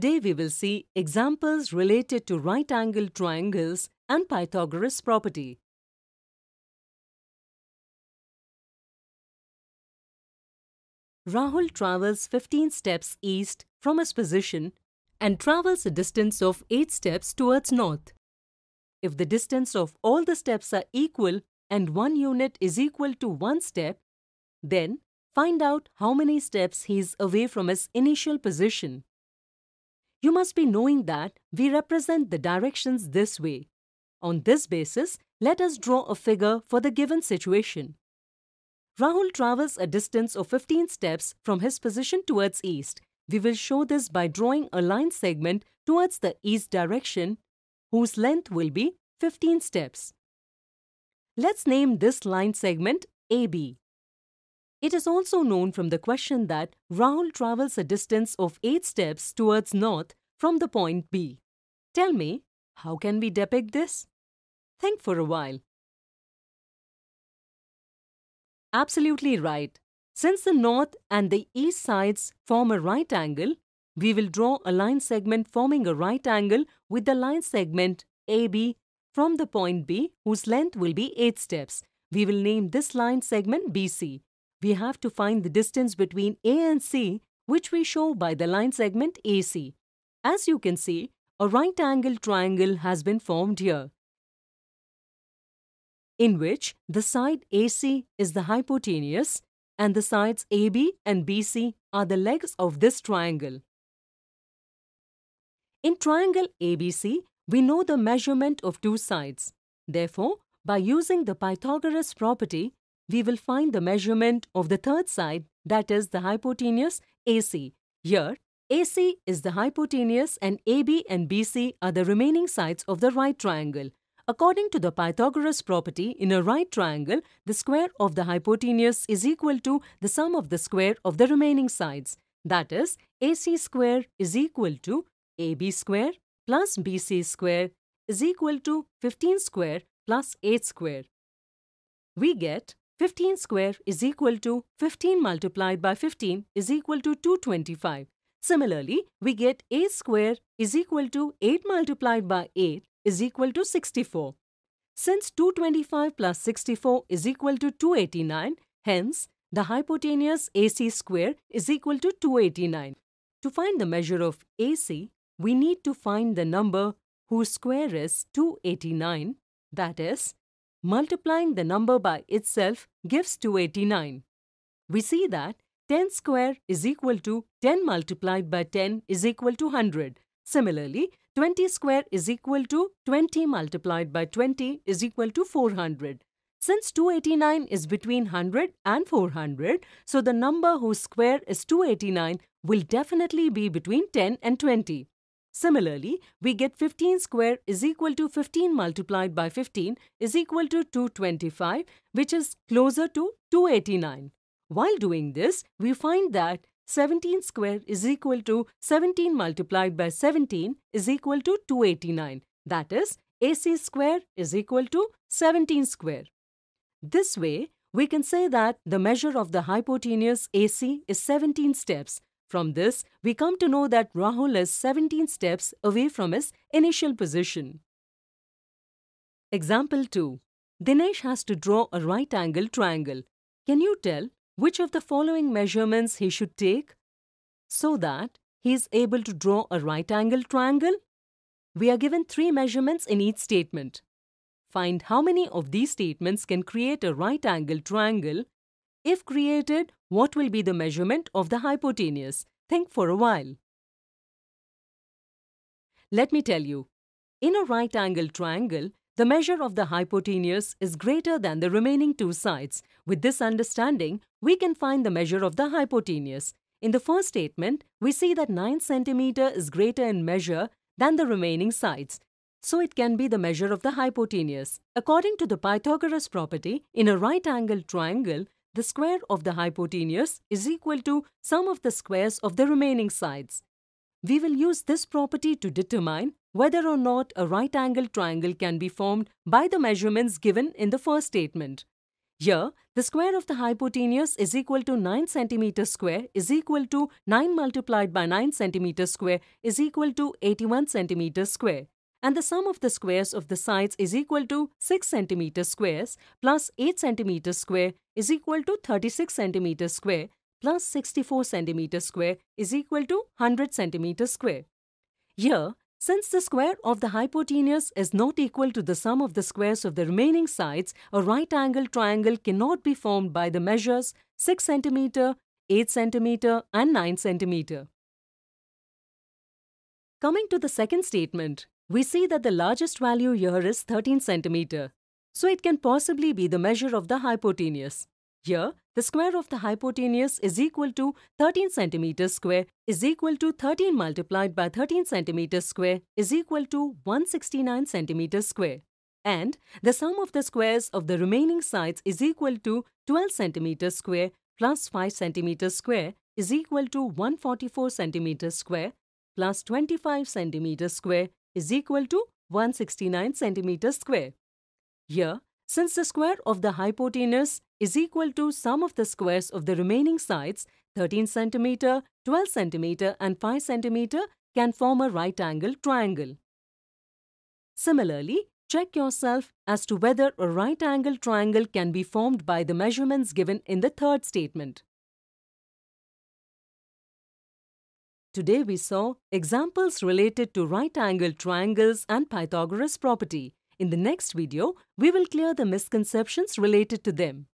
Today we will see examples related to right-angled triangles and Pythagoras property. Rahul travels 15 steps east from his position and travels a distance of 8 steps towards north. If the distance of all the steps are equal and one unit is equal to one step, then find out how many steps he is away from his initial position you must be knowing that we represent the directions this way. On this basis, let us draw a figure for the given situation. Rahul travels a distance of 15 steps from his position towards east. We will show this by drawing a line segment towards the east direction whose length will be 15 steps. Let's name this line segment AB. It is also known from the question that Rahul travels a distance of 8 steps towards north from the point B. Tell me, how can we depict this? Think for a while. Absolutely right. Since the north and the east sides form a right angle, we will draw a line segment forming a right angle with the line segment AB from the point B whose length will be 8 steps. We will name this line segment BC. We have to find the distance between A and C which we show by the line segment AC. As you can see, a right angled triangle has been formed here, in which the side AC is the hypotenuse and the sides AB and BC are the legs of this triangle. In triangle ABC, we know the measurement of two sides. Therefore, by using the Pythagoras property, we will find the measurement of the third side, that is the hypotenuse AC. Here, AC is the hypotenuse and AB and BC are the remaining sides of the right triangle. According to the Pythagoras property, in a right triangle, the square of the hypotenuse is equal to the sum of the square of the remaining sides. That is, AC square is equal to AB square plus BC square is equal to 15 square plus 8 square. We get 15 square is equal to 15 multiplied by 15 is equal to 225. Similarly, we get a square is equal to 8 multiplied by 8 is equal to 64. Since 225 plus 64 is equal to 289, hence the hypotenuse AC square is equal to 289. To find the measure of AC, we need to find the number whose square is 289, that is, multiplying the number by itself gives 289. We see that 10 square is equal to 10 multiplied by 10 is equal to 100. Similarly, 20 square is equal to 20 multiplied by 20 is equal to 400. Since 289 is between 100 and 400, so the number whose square is 289 will definitely be between 10 and 20. Similarly, we get 15 square is equal to 15 multiplied by 15 is equal to 225, which is closer to 289. While doing this, we find that 17 square is equal to 17 multiplied by 17 is equal to 289. That is, AC square is equal to 17 square. This way, we can say that the measure of the hypotenuse AC is 17 steps. From this, we come to know that Rahul is 17 steps away from his initial position. Example 2. Dinesh has to draw a right angle triangle. Can you tell which of the following measurements he should take so that he is able to draw a right angle triangle? We are given three measurements in each statement. Find how many of these statements can create a right angle triangle. If created, what will be the measurement of the hypotenuse? Think for a while. Let me tell you, in a right angle triangle, the measure of the hypotenuse is greater than the remaining two sides. With this understanding, we can find the measure of the hypotenuse. In the first statement, we see that 9 cm is greater in measure than the remaining sides. So it can be the measure of the hypotenuse. According to the Pythagoras property, in a right-angled triangle, the square of the hypotenuse is equal to sum of the squares of the remaining sides. We will use this property to determine whether or not a right angle triangle can be formed by the measurements given in the first statement. Here, the square of the hypotenuse is equal to 9 cm square is equal to 9 multiplied by 9 cm square is equal to 81 cm square. And the sum of the squares of the sides is equal to 6 cm squares plus 8 cm square is equal to 36 cm square plus 64 centimeter square is equal to 100 centimeter square. Here, since the square of the hypotenuse is not equal to the sum of the squares of the remaining sides, a right angle triangle cannot be formed by the measures 6 centimeter, 8 centimeter, and 9 centimeter. Coming to the second statement, we see that the largest value here is 13 centimeter, so it can possibly be the measure of the hypotenuse. Here, the square of the hypotenuse is equal to 13 cm square is equal to 13 multiplied by 13 cm square is equal to 169 cm square. And the sum of the squares of the remaining sides is equal to 12 cm square plus 5 cm square is equal to 144 cm square plus 25 cm square is equal to 169 cm square. Here, since the square of the hypotenuse is equal to sum of the squares of the remaining sides 13 cm, 12 cm and 5 cm can form a right angle triangle. Similarly, check yourself as to whether a right angle triangle can be formed by the measurements given in the third statement. Today we saw examples related to right angle triangles and Pythagoras property. In the next video, we will clear the misconceptions related to them.